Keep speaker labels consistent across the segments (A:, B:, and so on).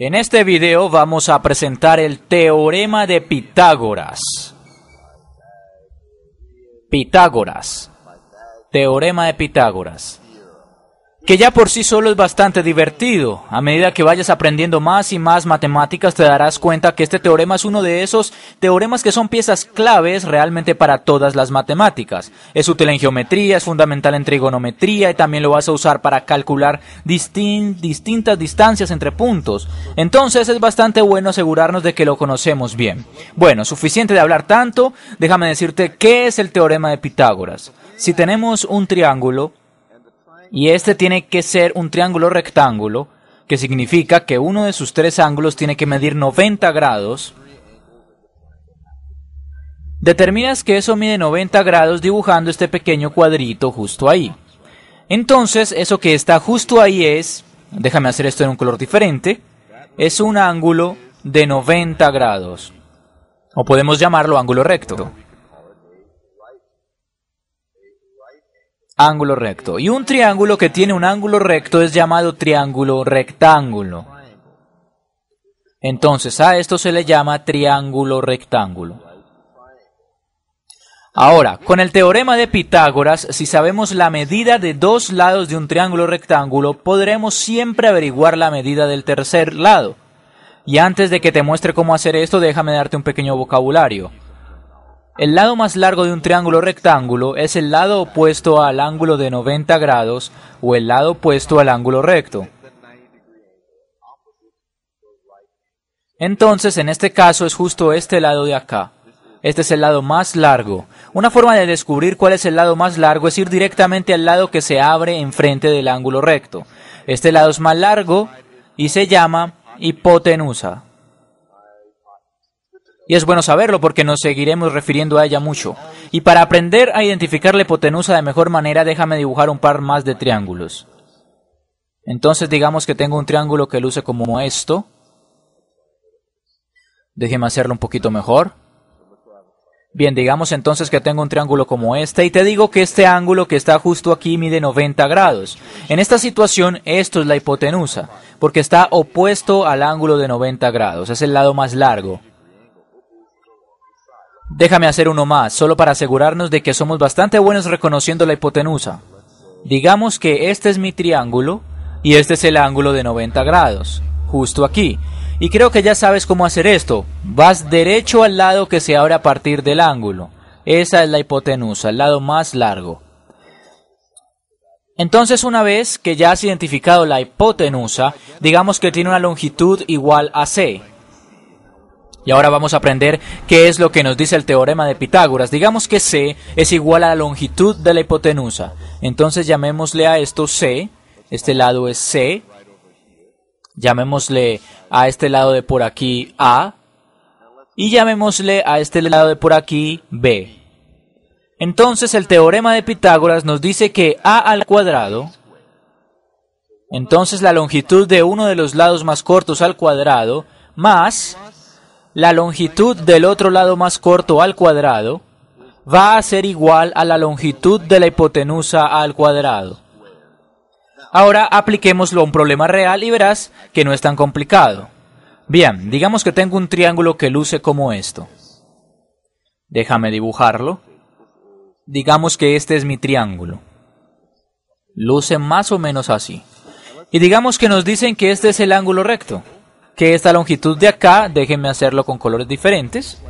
A: En este video vamos a presentar el teorema de Pitágoras. Pitágoras. Teorema de Pitágoras que ya por sí solo es bastante divertido. A medida que vayas aprendiendo más y más matemáticas te darás cuenta que este teorema es uno de esos teoremas que son piezas claves realmente para todas las matemáticas. Es útil en geometría, es fundamental en trigonometría y también lo vas a usar para calcular distintas distancias entre puntos. Entonces es bastante bueno asegurarnos de que lo conocemos bien. Bueno, suficiente de hablar tanto, déjame decirte qué es el teorema de Pitágoras. Si tenemos un triángulo, y este tiene que ser un triángulo rectángulo, que significa que uno de sus tres ángulos tiene que medir 90 grados. Determinas que eso mide 90 grados dibujando este pequeño cuadrito justo ahí. Entonces, eso que está justo ahí es, déjame hacer esto en un color diferente, es un ángulo de 90 grados. O podemos llamarlo ángulo recto. ángulo recto. Y un triángulo que tiene un ángulo recto es llamado triángulo rectángulo. Entonces a esto se le llama triángulo rectángulo. Ahora, con el teorema de Pitágoras, si sabemos la medida de dos lados de un triángulo rectángulo, podremos siempre averiguar la medida del tercer lado. Y antes de que te muestre cómo hacer esto, déjame darte un pequeño vocabulario. El lado más largo de un triángulo rectángulo es el lado opuesto al ángulo de 90 grados o el lado opuesto al ángulo recto. Entonces, en este caso es justo este lado de acá. Este es el lado más largo. Una forma de descubrir cuál es el lado más largo es ir directamente al lado que se abre enfrente del ángulo recto. Este lado es más largo y se llama hipotenusa. Y es bueno saberlo porque nos seguiremos refiriendo a ella mucho. Y para aprender a identificar la hipotenusa de mejor manera, déjame dibujar un par más de triángulos. Entonces digamos que tengo un triángulo que luce como esto. Déjeme hacerlo un poquito mejor. Bien, digamos entonces que tengo un triángulo como este y te digo que este ángulo que está justo aquí mide 90 grados. En esta situación esto es la hipotenusa, porque está opuesto al ángulo de 90 grados, es el lado más largo. Déjame hacer uno más, solo para asegurarnos de que somos bastante buenos reconociendo la hipotenusa. Digamos que este es mi triángulo y este es el ángulo de 90 grados, justo aquí. Y creo que ya sabes cómo hacer esto. Vas derecho al lado que se abre a partir del ángulo. Esa es la hipotenusa, el lado más largo. Entonces, una vez que ya has identificado la hipotenusa, digamos que tiene una longitud igual a c. Y ahora vamos a aprender qué es lo que nos dice el teorema de Pitágoras. Digamos que C es igual a la longitud de la hipotenusa. Entonces llamémosle a esto C. Este lado es C. Llamémosle a este lado de por aquí A. Y llamémosle a este lado de por aquí B. Entonces el teorema de Pitágoras nos dice que A al cuadrado entonces la longitud de uno de los lados más cortos al cuadrado más la longitud del otro lado más corto al cuadrado va a ser igual a la longitud de la hipotenusa al cuadrado. Ahora apliquémoslo a un problema real y verás que no es tan complicado. Bien, digamos que tengo un triángulo que luce como esto. Déjame dibujarlo. Digamos que este es mi triángulo. Luce más o menos así. Y digamos que nos dicen que este es el ángulo recto que esta longitud de acá, déjenme hacerlo con colores diferentes.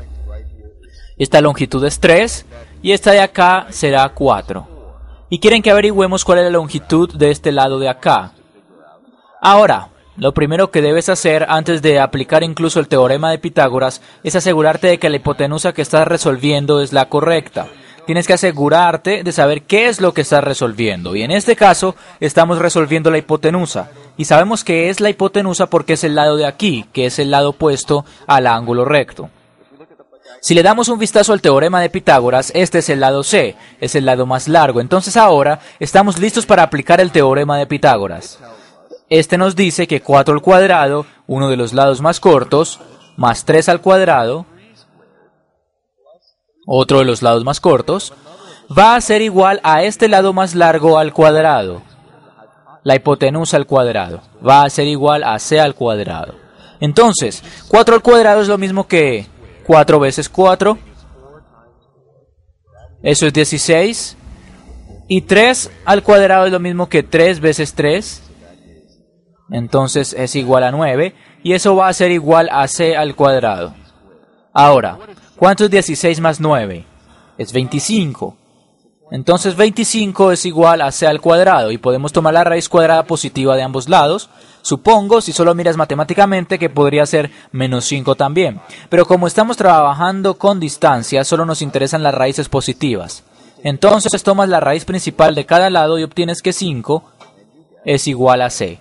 A: Esta longitud es 3 y esta de acá será 4. Y quieren que averigüemos cuál es la longitud de este lado de acá. Ahora, lo primero que debes hacer antes de aplicar incluso el teorema de Pitágoras es asegurarte de que la hipotenusa que estás resolviendo es la correcta tienes que asegurarte de saber qué es lo que estás resolviendo. Y en este caso estamos resolviendo la hipotenusa. Y sabemos que es la hipotenusa porque es el lado de aquí, que es el lado opuesto al ángulo recto. Si le damos un vistazo al teorema de Pitágoras, este es el lado C, es el lado más largo. Entonces ahora estamos listos para aplicar el teorema de Pitágoras. Este nos dice que 4 al cuadrado, uno de los lados más cortos, más 3 al cuadrado, otro de los lados más cortos, va a ser igual a este lado más largo al cuadrado. La hipotenusa al cuadrado va a ser igual a c al cuadrado. Entonces, 4 al cuadrado es lo mismo que 4 veces 4. Eso es 16. Y 3 al cuadrado es lo mismo que 3 veces 3. Entonces es igual a 9. Y eso va a ser igual a c al cuadrado. Ahora, ¿Cuánto es 16 más 9? Es 25. Entonces 25 es igual a c al cuadrado y podemos tomar la raíz cuadrada positiva de ambos lados. Supongo, si solo miras matemáticamente, que podría ser menos 5 también. Pero como estamos trabajando con distancia, solo nos interesan las raíces positivas. Entonces tomas la raíz principal de cada lado y obtienes que 5 es igual a c.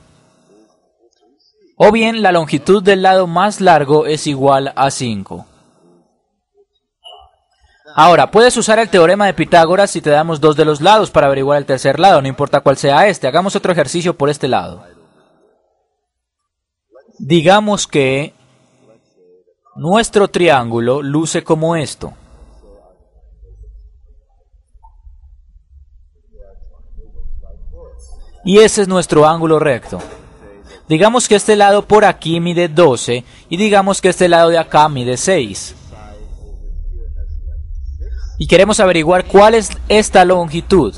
A: O bien la longitud del lado más largo es igual a 5. Ahora, puedes usar el teorema de Pitágoras si te damos dos de los lados para averiguar el tercer lado, no importa cuál sea este. Hagamos otro ejercicio por este lado. Digamos que nuestro triángulo luce como esto. Y ese es nuestro ángulo recto. Digamos que este lado por aquí mide 12 y digamos que este lado de acá mide 6 y queremos averiguar cuál es esta longitud.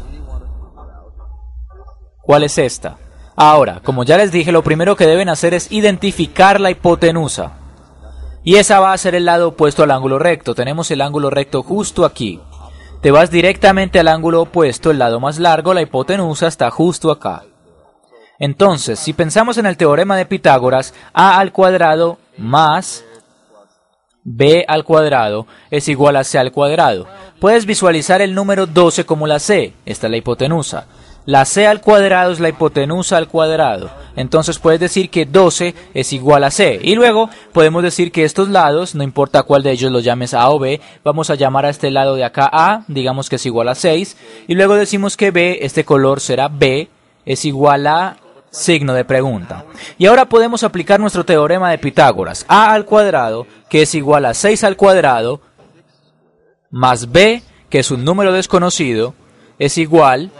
A: ¿Cuál es esta? Ahora, como ya les dije, lo primero que deben hacer es identificar la hipotenusa. Y esa va a ser el lado opuesto al ángulo recto. Tenemos el ángulo recto justo aquí. Te vas directamente al ángulo opuesto, el lado más largo, la hipotenusa está justo acá. Entonces, si pensamos en el teorema de Pitágoras, a al cuadrado más b al cuadrado es igual a c al cuadrado. Puedes visualizar el número 12 como la c, esta es la hipotenusa. La c al cuadrado es la hipotenusa al cuadrado. Entonces puedes decir que 12 es igual a c. Y luego podemos decir que estos lados, no importa cuál de ellos los llames a o b, vamos a llamar a este lado de acá a, digamos que es igual a 6. Y luego decimos que b, este color será b, es igual a signo de pregunta. Y ahora podemos aplicar nuestro teorema de Pitágoras. A al cuadrado, que es igual a 6 al cuadrado, más B, que es un número desconocido, es igual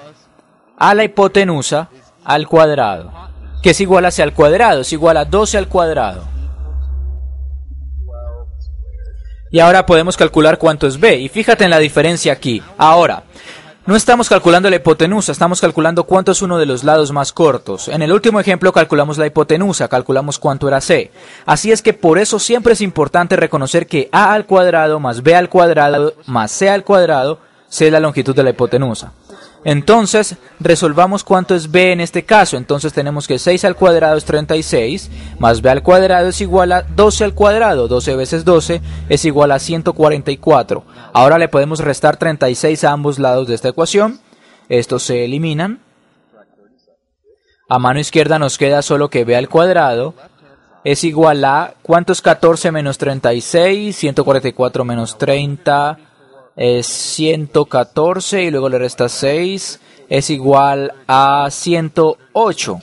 A: a la hipotenusa al cuadrado, que es igual a C al cuadrado, es igual a 12 al cuadrado. Y ahora podemos calcular cuánto es B. Y fíjate en la diferencia aquí. Ahora, no estamos calculando la hipotenusa, estamos calculando cuánto es uno de los lados más cortos. En el último ejemplo calculamos la hipotenusa, calculamos cuánto era C. Así es que por eso siempre es importante reconocer que A al cuadrado más B al cuadrado más C al cuadrado, es la longitud de la hipotenusa. Entonces, resolvamos cuánto es b en este caso. Entonces tenemos que 6 al cuadrado es 36, más b al cuadrado es igual a 12 al cuadrado. 12 veces 12 es igual a 144. Ahora le podemos restar 36 a ambos lados de esta ecuación. Estos se eliminan. A mano izquierda nos queda solo que b al cuadrado es igual a... ¿Cuánto es 14 menos 36? 144 menos 30 es 114 y luego le resta 6, es igual a 108.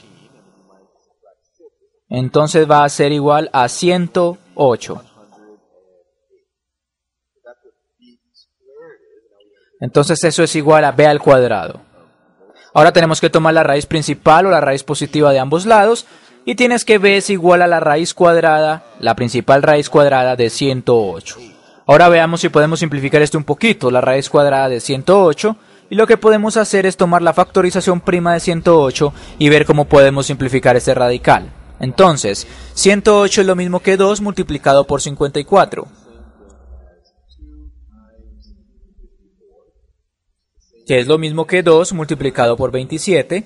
A: Entonces va a ser igual a 108. Entonces eso es igual a b al cuadrado. Ahora tenemos que tomar la raíz principal o la raíz positiva de ambos lados y tienes que b es igual a la raíz cuadrada, la principal raíz cuadrada de 108. Ahora veamos si podemos simplificar esto un poquito, la raíz cuadrada de 108, y lo que podemos hacer es tomar la factorización prima de 108 y ver cómo podemos simplificar este radical. Entonces, 108 es lo mismo que 2 multiplicado por 54. Que es lo mismo que 2 multiplicado por 27.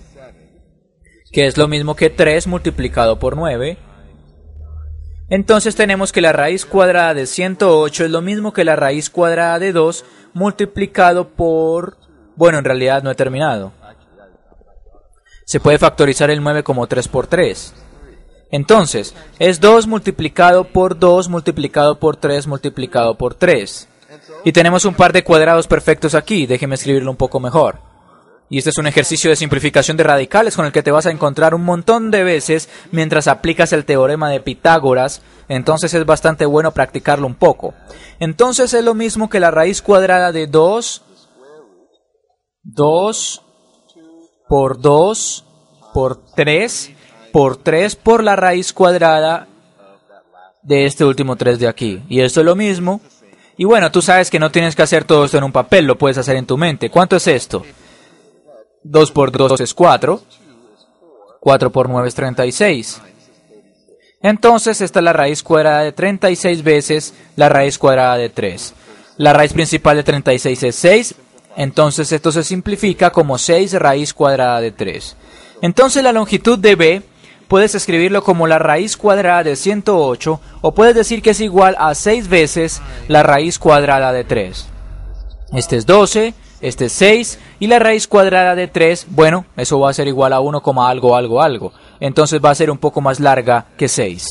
A: Que es lo mismo que 3 multiplicado por 9 entonces tenemos que la raíz cuadrada de 108 es lo mismo que la raíz cuadrada de 2 multiplicado por... Bueno, en realidad no he terminado. Se puede factorizar el 9 como 3 por 3. Entonces, es 2 multiplicado por 2 multiplicado por 3 multiplicado por 3. Y tenemos un par de cuadrados perfectos aquí, déjeme escribirlo un poco mejor. Y este es un ejercicio de simplificación de radicales con el que te vas a encontrar un montón de veces mientras aplicas el teorema de Pitágoras, entonces es bastante bueno practicarlo un poco. Entonces es lo mismo que la raíz cuadrada de 2, 2 por 2 por 3 por 3 por la raíz cuadrada de este último 3 de aquí. Y esto es lo mismo. Y bueno, tú sabes que no tienes que hacer todo esto en un papel, lo puedes hacer en tu mente. ¿Cuánto es esto? 2 por 2 es 4, 4 por 9 es 36. Entonces esta es la raíz cuadrada de 36 veces la raíz cuadrada de 3. La raíz principal de 36 es 6, entonces esto se simplifica como 6 raíz cuadrada de 3. Entonces la longitud de B puedes escribirlo como la raíz cuadrada de 108 o puedes decir que es igual a 6 veces la raíz cuadrada de 3. Este es 12, este es 6 y la raíz cuadrada de 3, bueno, eso va a ser igual a 1, algo, algo, algo. Entonces va a ser un poco más larga que 6.